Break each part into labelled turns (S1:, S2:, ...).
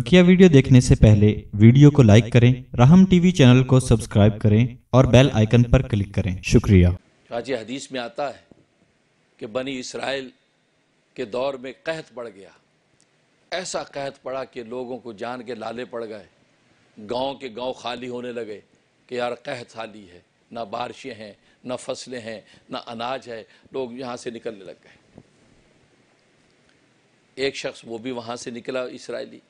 S1: बकिया वीडियो देखने से पहले वीडियो को लाइक करें राहम टीवी चैनल को सब्सक्राइब करें और बेल आइकन पर क्लिक करें शुक्रिया ये हदीस में आता है कि बनी इसराइल के दौर में कहत पड़ गया ऐसा कहत पड़ा कि लोगों को जान के लाले पड़ गए गांव के गांव खाली होने लगे कि यार कहत खाली है ना बारिशें हैं ना फसलें हैं ना अनाज है लोग यहाँ से निकलने लग गए एक शख्स वो भी वहाँ से निकला इसराइली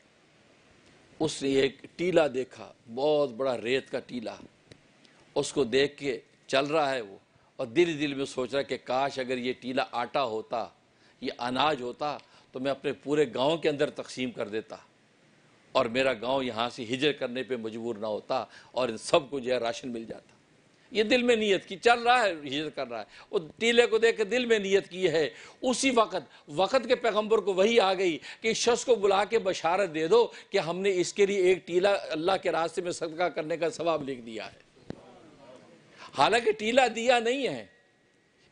S1: उसने एक टीला देखा बहुत बड़ा रेत का टीला उसको देख के चल रहा है वो और दिल दिल में सोच रहा कि काश अगर ये टीला आटा होता ये अनाज होता तो मैं अपने पूरे गांव के अंदर तकसीम कर देता और मेरा गांव यहाँ से हिजर करने पे मजबूर ना होता और इन सबको जो है राशन मिल जाता ये दिल में नीयत की चल रहा है हिजरत कर रहा है वो टीले को देख के दिल में नीयत की है उसी वक्त वक्त के पैगम्बर को वही आ गई कि इस शख्स को बुला के बशारत दे दो कि हमने इसके लिए एक टीला अल्लाह के रास्ते में सदका करने का सवाब लिख दिया है हालांकि टीला दिया नहीं है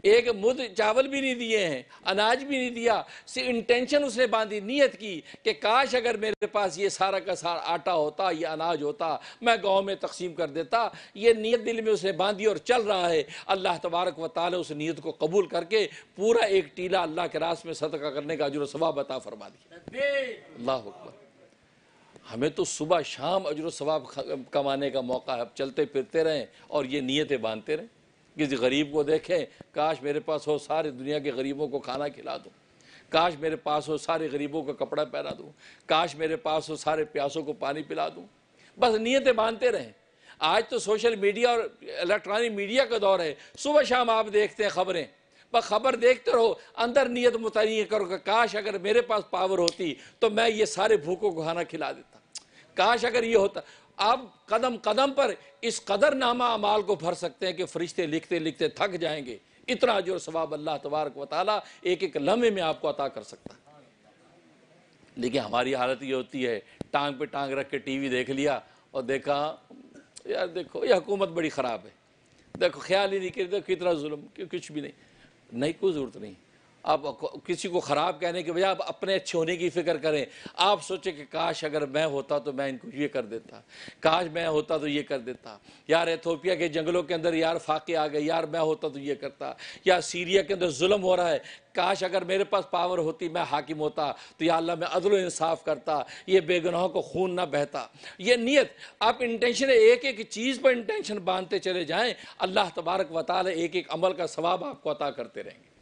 S1: एक मुद चावल भी नहीं दिए हैं अनाज भी नहीं दिया सिर्फ इंटेंशन उसने बांधी नीयत की कि काश अगर मेरे पास ये सारा का सारा आटा होता या अनाज होता मैं गांव में तकसीम कर देता ये नीयत दिल में उसने बांधी और चल रहा है अल्लाह तबारक व ताल उस नीयत को कबूल करके पूरा एक टीला अल्लाह के रास में सदका करने का अजर सवाब बता फरमा दिया अल्लाह अकबर हमें तो सुबह शाम अजर सवाब कमाने का मौका है अब चलते फिरते रहें और ये नीयतें बांधते रहें किसी गरीब को देखें काश मेरे पास हो सारी दुनिया के गरीबों को खाना खिला दूँ काश मेरे पास हो सारे गरीबों को कपड़ा पहना दूँ काश मेरे पास हो सारे प्यासों को पानी पिला दूँ बस नीयतें बांधते रहें आज तो सोशल मीडिया और इलेक्ट्रॉनिक मीडिया का दौर है सुबह शाम आप देखते हैं खबरें बस खबर देखते रहो अंदर नीयत मुतन करो काश अगर मेरे पास पावर होती तो मैं ये सारे भूखों को खाना खिला देता काश अगर ये होता अब कदम कदम पर इस कदर नामा अमाल को भर सकते हैं कि फरिश्ते लिखते लिखते थक जाएंगे इतना जो सवाब अल्लाह तबारक वाली एक एक लम्हे में आपको अता कर सकता लेकिन हमारी हालत ये होती है टांग पे टांग रख के टीवी देख लिया और देखा यार देखो ये हुकूमत बड़ी ख़राब है देखो ख्याल ही नहीं कर देखो कितना जुल्म कुछ भी नहीं नहीं कोई ज़रूरत नहीं आप किसी को ख़राब कहने के बजाय आप अपने अच्छे होने की फ़िक्र करें आप सोचें कि काश अगर मैं होता तो मैं इनको ये कर देता काश मैं होता तो ये कर देता यार एथोपिया के जंगलों के अंदर यार फाके आ गए यार मैं होता तो ये करता या सीरिया के अंदर जुल्म हो रहा है काश अगर मेरे पास पावर होती मैं हाकिम होता तो या अल्लाह मैं अदल इंसाफ करता ये बेगुनाहों को खून ना बहता ये नीयत आप इंटेंशन एक एक चीज़ पर इंटेंशन बांधते चले जाएँ अल्लाह तबारक वाल एक एक अमल का सवाब आपको अता करते रहेंगे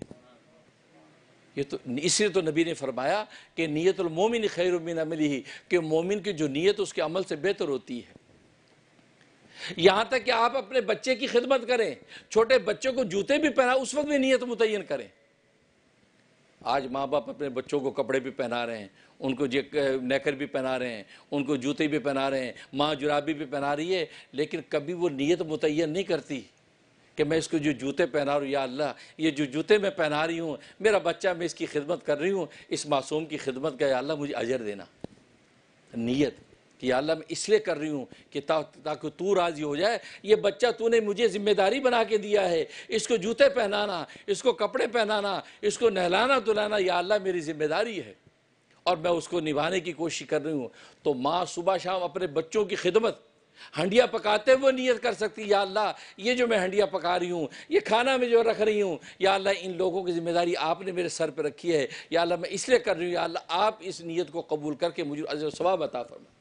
S1: ये तो इसलिए तो नबी ने फरमाया कि नीयतमोमिन उमिन अमली ही कि मोमिन की जो नीयत उसके अमल से बेहतर होती है यहां तक कि आप अपने बच्चे की खिदमत करें छोटे बच्चों को जूते भी पहना उस वक्त भी नीयत मुतन करें आज माँ बाप अपने बच्चों को कपड़े भी पहना रहे हैं उनको नेकर भी पहना रहे हैं उनको जूते भी पहना रहे हैं माँ जुराबी भी पहना रही है लेकिन कभी वो नीयत मुतयन नहीं करती कि मैं इसको जो जूते पहना रहा हूँ या अल्लाह ये जो जूते मैं पहना रही हूँ मेरा बच्चा मैं इसकी खिदमत कर रही हूँ इस मासूम की खिदमत का या अल्लाह मुझे अजर देना नीयत कि अल्लाह मैं इसलिए कर रही हूँ कि ताकि ता तू राज़ी हो जाए ये बच्चा तूने मुझे ज़िम्मेदारी बना के दिया है इसको जूते पहनाना इसको कपड़े पहनाना इसको नहलाना धुलाना या अल्लाह मेरी ज़िम्मेदारी है और मैं उसको निभाने की कोशिश कर रही हूँ तो माँ सुबह शाम अपने बच्चों की खिदमत हंडिया पकाते वो नीयत कर सकती या अल्लाह ये जो मैं हंडिया पका रही हूँ ये खाना में जो रख रही हूँ या अल्लाह इन लोगों की जिम्मेदारी आपने मेरे सर पर रखी है या अल्लाह मैं इसलिए कर रही हूँ या अल्लाह आप इस नियत को कबूल करके मुझे अजर सवाब अता फरमा